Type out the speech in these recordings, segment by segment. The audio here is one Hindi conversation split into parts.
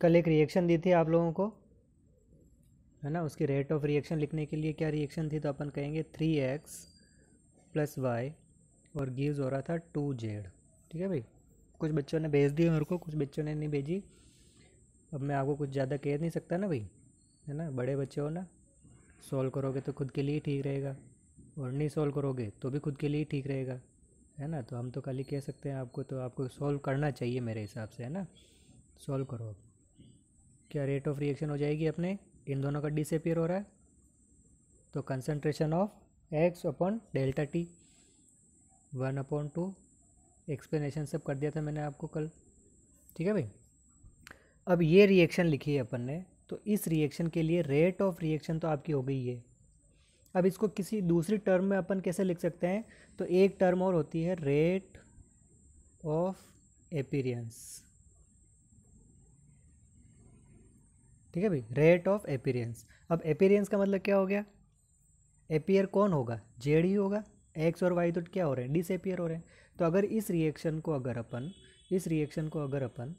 कल एक रिएक्शन दी थी आप लोगों को है ना उसकी रेट ऑफ रिएक्शन लिखने के लिए क्या रिएक्शन थी तो अपन कहेंगे थ्री एक्स प्लस वाई और गिव्स हो रहा था टू जेड ठीक है भाई कुछ बच्चों ने भेज दी मेरे को कुछ बच्चों ने नहीं भेजी अब मैं आपको कुछ ज़्यादा कह नहीं सकता ना भाई है ना बड़े बच्चे हो ना सॉल्व करोगे तो खुद के लिए ठीक रहेगा और नहीं सॉल्व करोगे तो भी खुद के लिए ठीक रहेगा है ना तो हम तो खाली कह सकते हैं आपको तो आपको सॉल्व करना चाहिए मेरे हिसाब से है ना सॉल्व करो क्या रेट ऑफ रिएक्शन हो जाएगी अपने इन दोनों का डिसअपियर हो रहा है तो concentration of X upon delta T one upon two explanation सब कर दिया था मैंने आपको कल ठीक है भाई अब ये रिएक्शन लिखी है अपन ने तो इस रिएक्शन के लिए रेट ऑफ रिएक्शन तो आपकी हो गई है अब इसको किसी दूसरी टर्म में अपन कैसे लिख सकते हैं तो एक टर्म और होती है रेट ऑफ अपीरियंस ठीक है भाई रेट ऑफ अपीयरेंस अब अपीरियंस का मतलब क्या हो गया एपियर कौन होगा जेड ही होगा एक्स और वाई तो क्या हो रहे हैं डिसअपियर हो रहे हैं तो अगर इस रिएक्शन को अगर अपन इस रिएक्शन को अगर अपन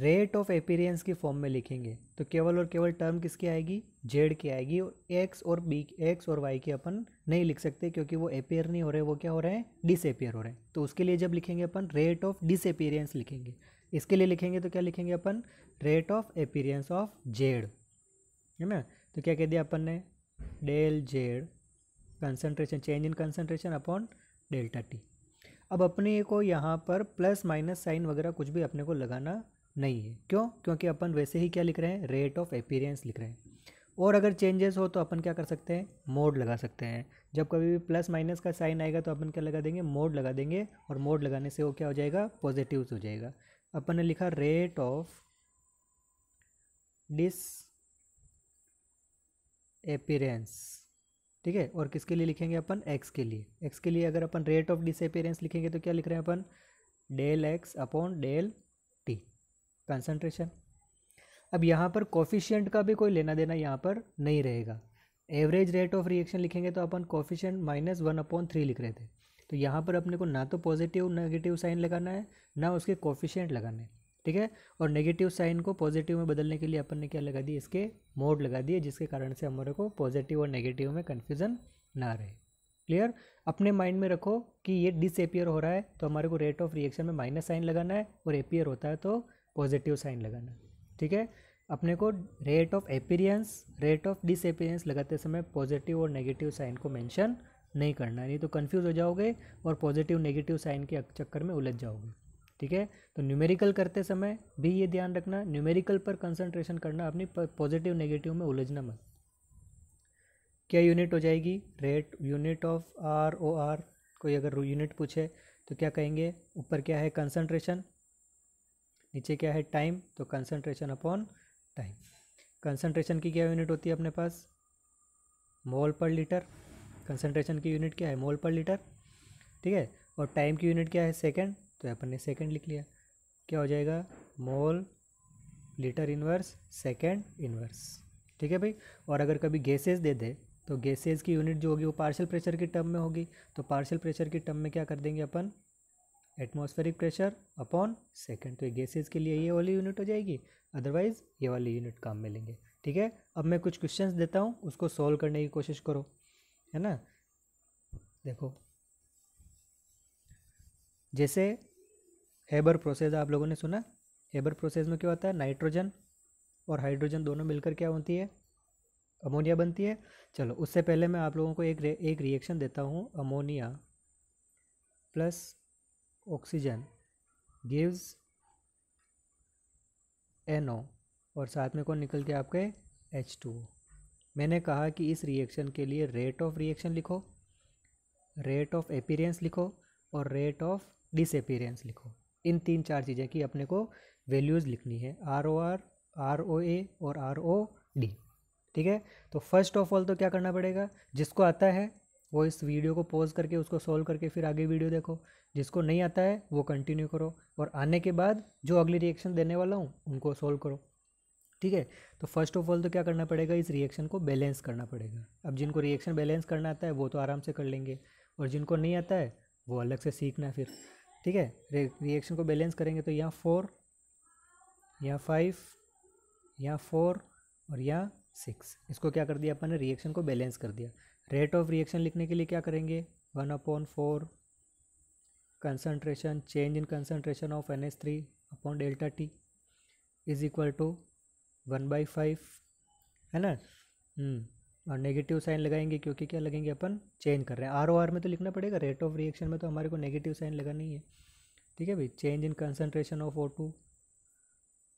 रेट ऑफ अपीरियंस की फॉर्म में लिखेंगे तो केवल और केवल टर्म किसकी आएगी जेड की आएगी और एक्स और बी एक्स और वाई की अपन नहीं लिख सकते क्योंकि वो अपेयर नहीं हो रहे वो क्या हो रहे हैं डिसअपेयर हो रहे हैं तो उसके लिए जब लिखेंगे अपन रेट ऑफ डिसअपेयरेंस लिखेंगे इसके लिए लिखेंगे तो क्या लिखेंगे अपन rate of appearance of Z है ना तो क्या कह दिया अपन ने del Z concentration change in concentration upon delta T अब अपने को यहाँ पर प्लस माइनस साइन वगैरह कुछ भी अपने को लगाना नहीं है क्यों क्योंकि अपन वैसे ही क्या लिख रहे हैं रेट ऑफ अपीरियंस लिख रहे हैं और अगर चेंजेस हो तो अपन क्या कर सकते हैं मोड लगा सकते हैं जब कभी भी प्लस माइनस का साइन आएगा तो अपन क्या लगा देंगे मोड लगा देंगे और मोड लगाने से वो क्या हो जाएगा पॉजिटिव हो जाएगा अपन ने लिखा रेट ऑफ डिस एपीरेंस ठीक है और किसके लिए लिखेंगे अपन एक्स के लिए एक्स के लिए अगर अपन रेट ऑफ डिस एपीरेंस लिखेंगे तो क्या लिख रहे हैं अपन del X upon del T concentration अब यहाँ पर कॉफिशियंट का भी कोई लेना देना यहाँ पर नहीं रहेगा एवरेज रेट ऑफ रिएक्शन लिखेंगे तो अपन coefficient minus one upon three लिख रहे थे तो यहाँ पर अपने को ना तो पॉजिटिव नेगेटिव साइन लगाना है ना उसके कोफिशेंट लगाना है ठीक है और नेगेटिव साइन को पॉजिटिव में बदलने के लिए अपन ने क्या लगा दिया इसके मोड लगा दिए जिसके कारण से हमारे को पॉजिटिव और नेगेटिव में कन्फ्यूज़न ना रहे क्लियर अपने माइंड में रखो कि ये एपियर हो रहा है तो हमारे को रेट ऑफ रिएक्शन में माइनस साइन लगाना है और एपियर होता है तो पॉजिटिव साइन लगाना है ठीक है अपने को rate of appearance rate of disappearance लगाते समय पॉजिटिव और नेगेटिव साइन को मेंशन नहीं करना है नहीं तो कन्फ्यूज़ हो जाओगे और पॉजिटिव नेगेटिव साइन के चक्कर में उलझ जाओगे ठीक है तो न्यूमेरिकल करते समय भी ये ध्यान रखना न्यूमेरिकल पर कंसंट्रेशन करना अपनी पॉजिटिव नेगेटिव में उलझना मत क्या यूनिट हो जाएगी rate unit of R O R कोई अगर यूनिट पूछे तो क्या कहेंगे ऊपर क्या है कंसंट्रेशन नीचे क्या है टाइम तो कंसंट्रेशन अपॉन टाइम कंसंट्रेशन की क्या यूनिट होती है अपने पास मोल पर लीटर कंसनट्रेशन की यूनिट क्या है मोल पर लीटर ठीक है और टाइम की यूनिट क्या है सेकेंड तो अपन ने सेकेंड लिख लिया क्या हो जाएगा mole litre inverse second inverse ठीक है भाई और अगर कभी गैसेज दे दे तो गैसेज की यूनिट जो होगी वो पार्शियल प्रेशर की टर्म में होगी तो पार्शियल प्रेशर की टर्म में क्या कर देंगे अपन एटमॉस्फेरिक प्रेशर अपॉन सेकेंड तो ये गैसेज के लिए ये वाली यूनिट हो जाएगी अदरवाइज़ ये वाली यूनिट काम में लेंगे ठीक है अब मैं कुछ क्वेश्चंस देता हूँ उसको सॉल्व करने की कोशिश करो है ना देखो जैसे हेबर प्रोसेस आप लोगों ने सुना हेबर प्रोसेस में क्या होता है नाइट्रोजन और हाइड्रोजन दोनों मिलकर क्या होती है अमोनिया बनती है चलो उससे पहले मैं आप लोगों को एक रे, एक रिएक्शन देता हूँ ammonia plus oxygen gives N और साथ में कौन निकल के आपके एच टू मैंने कहा कि इस रिएक्शन के लिए रेट ऑफ रिएक्शन लिखो रेट ऑफ एपीरेंस लिखो और रेट ऑफ डिसएपीरेंस लिखो इन तीन चार चीज़ें की अपने को वैल्यूज़ लिखनी है R O R R O A और आर ओ डी ठीक है तो फर्स्ट ऑफ ऑल तो क्या करना पड़ेगा जिसको आता है वो इस वीडियो को पॉज करके उसको सॉल्व करके फिर आगे वीडियो देखो जिसको नहीं आता है वो कंटिन्यू करो और आने के बाद जो अगली रिएक्शन देने वाला हूँ उनको सॉल्व करो ठीक है तो फर्स्ट ऑफ ऑल तो क्या करना पड़ेगा इस रिएक्शन को बैलेंस करना पड़ेगा अब जिनको रिएक्शन बैलेंस करना आता है वो तो आराम से कर लेंगे और जिनको नहीं आता है वो अलग से सीखना फिर ठीक है रिएक्शन को बैलेंस करेंगे तो यहाँ फोर या फाइव या फोर और या सिक्स इसको क्या कर दिया अपन ने रिएक्शन को बैलेंस कर दिया रेट ऑफ रिएक्शन लिखने के लिए क्या करेंगे one upon four concentration change in concentration of N S three upon delta T is equal to one by five है ना हम्म, और नेगेटिव साइन लगाएंगे क्योंकि क्या लगेंगे अपन चेंज कर रहे हैं आर ओ आर में तो लिखना पड़ेगा रेट ऑफ रिएक्शन में तो हमारे को नेगेटिव साइन लगानी है ठीक है भाई change in concentration of O two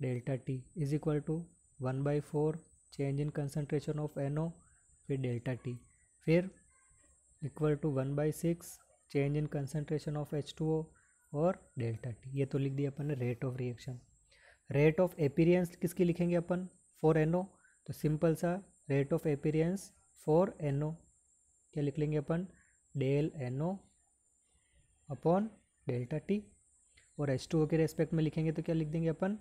delta T is equal to one by four change in concentration of N O फिर डेल्टा टी फिर equal to one by six change in concentration of H two O और डेल्टा टी ये तो लिख दिया अपन ने rate of reaction rate of appearance किसकी लिखेंगे अपन फोर एन ओ तो सिंपल सा rate of appearance four N ओ क्या लिख लेंगे अपन del N O upon delta T और एच टू ओ के रेस्पेक्ट में लिखेंगे तो क्या लिख देंगे अपन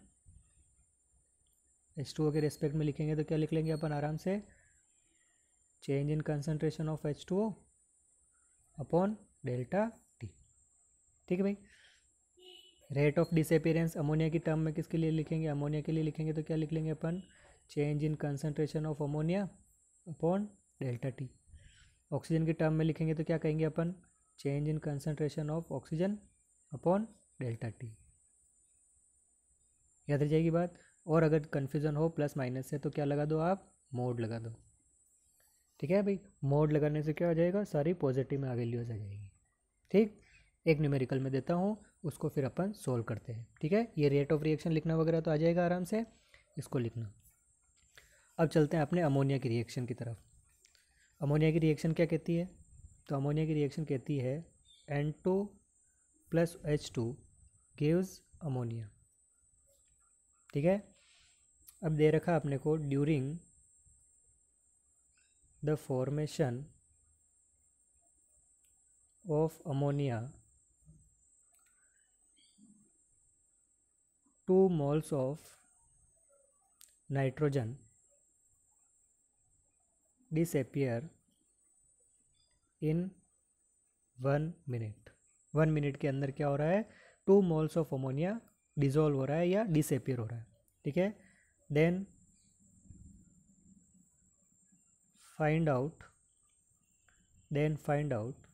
एच टू ओ के रेस्पेक्ट में लिखेंगे तो क्या लिख लेंगे अपन आराम से change in concentration of H two O upon delta T ठीक है भाई रेट ऑफ डिसअपेरेंस अमोनिया की टर्म में किसके लिए लिखेंगे अमोनिया के लिए लिखेंगे तो क्या लिख लेंगे अपन change in concentration of ammonia upon delta T oxygen की टर्म में लिखेंगे तो क्या कहेंगे अपन change in concentration of oxygen upon delta T याद रह जाएगी बात और अगर कन्फ्यूज़न हो प्लस माइनस से तो क्या लगा दो आप मोड लगा दो ठीक है भाई मोड लगाने से क्या हो जाएगा सारी पॉजिटिव में आगे आ जाएगी ठीक एक न्यूमेरिकल में देता हूँ उसको फिर अपन सोल्व करते हैं ठीक है ये रेट ऑफ रिएक्शन लिखना वगैरह तो आ जाएगा आराम से इसको लिखना अब चलते हैं अपने अमोनिया की रिएक्शन की तरफ अमोनिया की रिएक्शन क्या कहती है तो अमोनिया की रिएक्शन कहती है N two plus H two gives ammonia ठीक है अब दे रखा अपने को during the formation of ammonia two moles of nitrogen disappear in one minute one minute के अंदर क्या हो रहा है two moles of ammonia dissolve हो रहा है या डिसअपियर हो रहा है ठीक है then find out then find out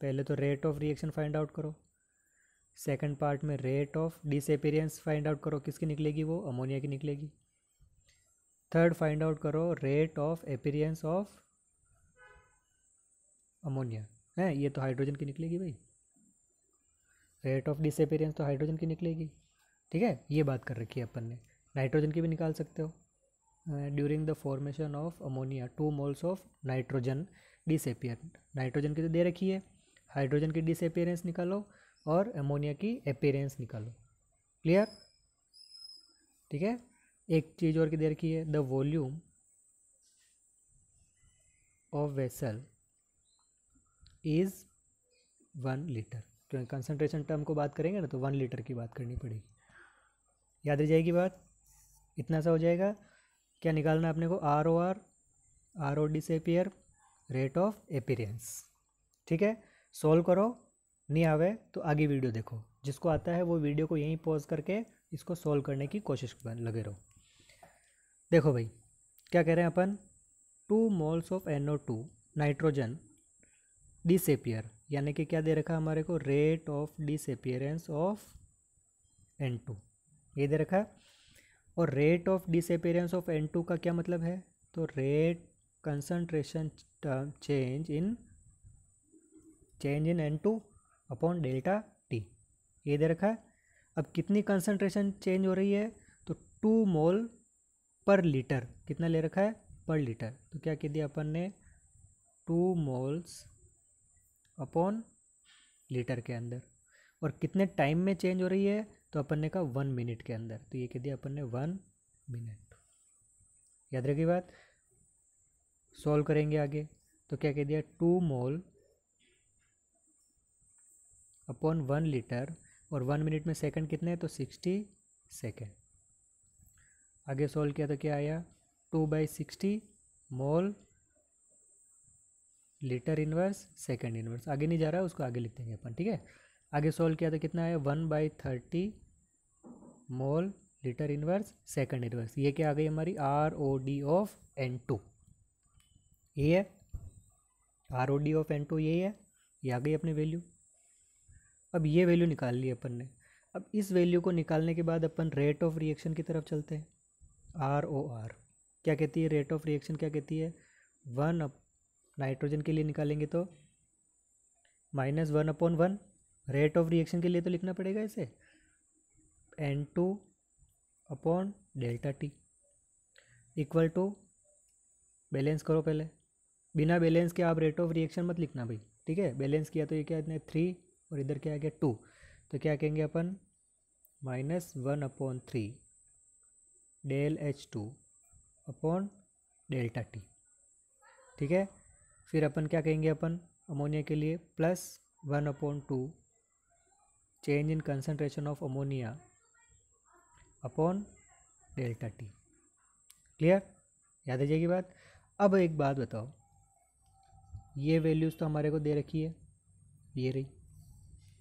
पहले तो rate of reaction find out करो सेकंड पार्ट में rate of disappearance find out करो किसकी निकलेगी वो अमोनिया की निकलेगी थर्ड फाइंड आउट करो rate of appearance of ammonia है ये तो हाइड्रोजन की निकलेगी भाई रेट ऑफ डिसपेरियंस तो हाइड्रोजन की निकलेगी ठीक है ये बात कर रखी है अपन ने नाइट्रोजन की भी निकाल सकते हो during the formation of ammonia two moles of nitrogen disappear nitrogen की तो दे रखी है हाइड्रोजन की डिसअपियरेंस निकालो और अमोनिया की अपेरेंस निकालो क्लियर ठीक है एक चीज़ और की दे रखी है the volume of vessel is one litre क्योंकि कंसंट्रेशन टर्म को बात करेंगे ना तो वन लीटर की बात करनी पड़ेगी याद रह जाएगी बात इतना सा हो जाएगा क्या निकालना है अपने को R O R R O D rate of appearance ठीक है सोल्व करो नहीं आवे तो आगे वीडियो देखो जिसको आता है वो वीडियो को यहीं पॉज करके इसको सॉल्व करने की कोशिश लगे रहो देखो भाई क्या कह रहे हैं अपन two moles of N O two nitrogen disappear यानी कि क्या दे रखा है हमारे को rate of disappearance of N two ये दे रखा है और rate of disappearance of N two का क्या मतलब है तो rate concentration change in change in N two upon delta T ये दे रखा है अब कितनी कंसनट्रेशन चेंज हो रही है तो टू मोल पर लीटर कितना ले रखा है पर लीटर तो क्या कह दिया अपन ने टू मोल्स अपॉन लीटर के अंदर और कितने टाइम में चेंज हो रही है तो अपन ने कहा वन मिनट के अंदर तो ये कह दिया अपन ने वन मिनट याद रखी बात सॉल्व करेंगे आगे तो क्या कह दिया two mole upon one litre और वन मिनट में सेकंड कितने हैं तो सिक्सटी सेकेंड आगे सॉल्व किया तो क्या आया two by sixty mole litre inverse second inverse आगे नहीं जा रहा है उसको आगे लिख देंगे अपन ठीक है आगे सॉल्व किया तो कितना आया one by thirty mole litre inverse second inverse ये क्या आ गई हमारी R O D of N two ये है R O D of N two यही है ये आ गई अपनी वैल्यू अब ये वैल्यू निकाल ली अपन ने अब इस वैल्यू को निकालने के बाद अपन रेट ऑफ रिएक्शन की तरफ चलते हैं आर ओ आर क्या कहती है रेट ऑफ रिएक्शन क्या कहती है वन अप नाइट्रोजन के लिए निकालेंगे तो minus one upon one rate of reaction के लिए तो लिखना पड़ेगा इसे N two upon delta T equal to balance करो पहले बिना बैलेंस के आप रेट ऑफ रिएक्शन मत लिखना भाई ठीक है बैलेंस किया तो ये क्या इतने थ्री और इधर क्या आ गया टू तो क्या कहेंगे अपन minus one upon three del H two upon delta T ठीक है फिर अपन क्या कहेंगे अपन अमोनिया के लिए plus one upon two change in concentration of ammonia upon delta T clear याद आ जाएगी बात अब एक बात बताओ ये वैल्यूज़ तो हमारे को दे रखी है ये रही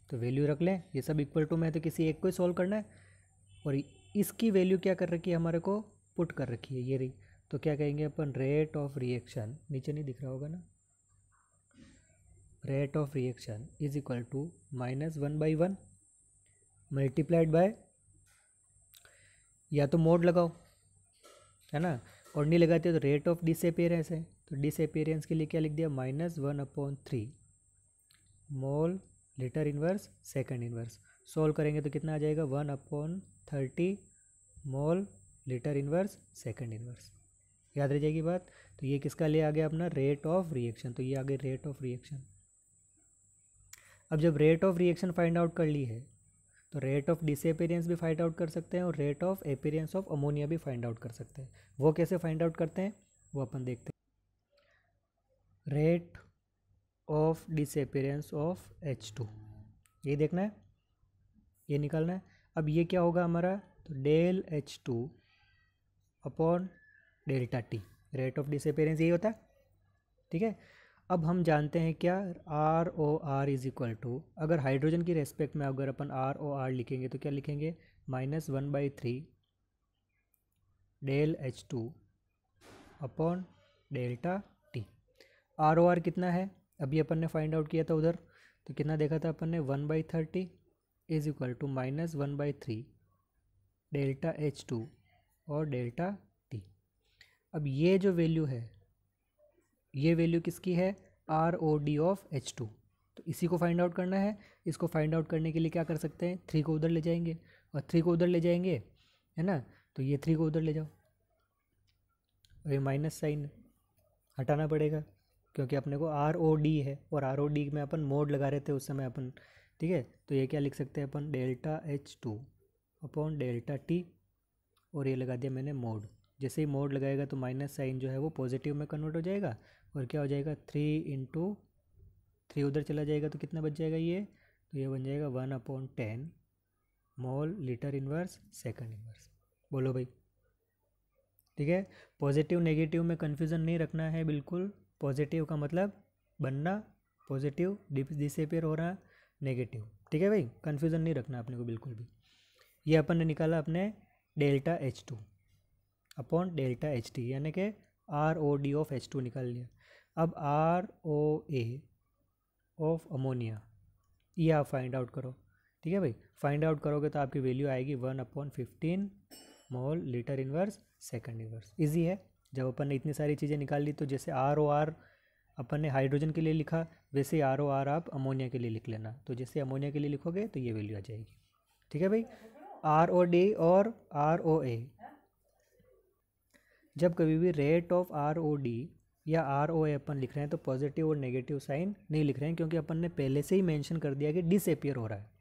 तो वैल्यू रख लें ये सब इक्वल टू में तो किसी एक को ही सॉल्व करना है और इसकी वैल्यू क्या कर रखी है हमारे को पुट कर रखी है ये रही तो क्या कहेंगे अपन रेट ऑफ रिएक्शन नीचे नहीं दिख रहा होगा ना rate of reaction is equal to minus one by one multiplied by या तो मोड लगाओ है ना और नहीं लगाते तो रेट ऑफ डिसअपेयरेंस है तो डिसअपेयरेंस के लिए क्या लिख दिया minus one upon three mole litre inverse second inverse solve करेंगे तो कितना आ जाएगा one upon thirty mole litre inverse second inverse याद रह जाएगी बात तो ये किसका ले आ गया अपना रेट ऑफ रिएक्शन तो ये आ गया रेट ऑफ रिएक्शन अब जब rate of reaction find out कर ली है तो रेट ऑफ डिसअपेरियंस भी फाइंड आउट कर सकते हैं और rate of appearance of ammonia भी फाइंड आउट कर सकते हैं वो कैसे फाइंड आउट करते हैं वो अपन देखते हैं rate of disappearance of H two ये देखना है ये निकालना है अब ये क्या होगा हमारा तो del H two upon delta T rate of disappearance यही होता है ठीक है अब हम जानते हैं क्या R O R is equal to अगर हाइड्रोजन की रेस्पेक्ट में अगर अपन आर ओ आर लिखेंगे तो क्या लिखेंगे minus one by three del H two upon delta T R O R कितना है अभी अपन ने फाइंड आउट किया था उधर तो कितना देखा था अपन ने one by thirty is equal to minus one by three delta H two और डेल्टा टी अब ये जो वैल्यू है ये वैल्यू किसकी है R O D of H two तो इसी को फाइंड आउट करना है इसको फाइंड आउट करने के लिए क्या कर सकते हैं थ्री को उधर ले जाएंगे और थ्री को उधर ले जाएंगे है ना तो ये थ्री को उधर ले जाओ और ये माइनस साइन हटाना पड़ेगा क्योंकि अपने को आर ओ डी है और आर ओ डी में अपन मोड लगा रहे थे उस समय अपन ठीक है तो ये क्या लिख सकते हैं अपन delta H two upon delta T और ये लगा दिया मैंने मोड जैसे ही मोड लगाएगा तो माइनस साइन जो है वो पॉजिटिव में कन्वर्ट हो जाएगा और क्या हो जाएगा थ्री इंटू थ्री उधर चला जाएगा तो कितना बच जाएगा ये तो ये बन जाएगा one upon ten mole litre inverse second inverse बोलो भाई ठीक है पॉजिटिव नेगेटिव में कन्फ्यूज़न नहीं रखना है बिल्कुल पॉजिटिव का मतलब बनना पॉजिटिव डिसअपेयर हो रहा नेगेटिव ठीक है भाई कन्फ्यूज़न नहीं रखना अपने को बिल्कुल भी ये अपन ने निकाला अपने delta H two upon delta H T यानी कि R O D of H two निकाल लिया अब R O A of ammonia ये आप फाइंड आउट करो ठीक है भाई फाइंड आउट करोगे तो आपकी वैल्यू आएगी one upon fifteen mole litre inverse second inverse easy है जब अपन ने इतनी सारी चीज़ें निकाल ली तो जैसे आर ओ आर अपन ने हाइड्रोजन के लिए लिखा वैसे ही आर ओ आर आप अमोनिया के लिए लिख लेना तो जैसे अमोनिया के लिए लिखोगे तो ये वैल्यू आ जाएगी ठीक है भाई आर ओ डी और आर ओ ए जब कभी भी rate of R O D या आर ओ ए अपन लिख रहे हैं तो पॉजिटिव और नेगेटिव साइन नहीं लिख रहे हैं क्योंकि अपन ने पहले से ही मैंशन कर दिया कि डिसअपियर हो रहा है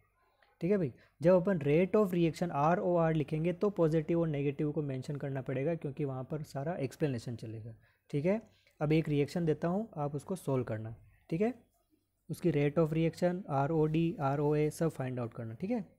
ठीक है भाई जब अपन rate of reaction R O R लिखेंगे तो पॉजिटिव और नेगेटिव को मेंशन करना पड़ेगा क्योंकि वहाँ पर सारा एक्सप्लेनेशन चलेगा ठीक है अब एक रिएक्शन देता हूँ आप उसको सोल्व करना ठीक है उसकी rate of reaction R O D R O A सब फाइंड आउट करना ठीक है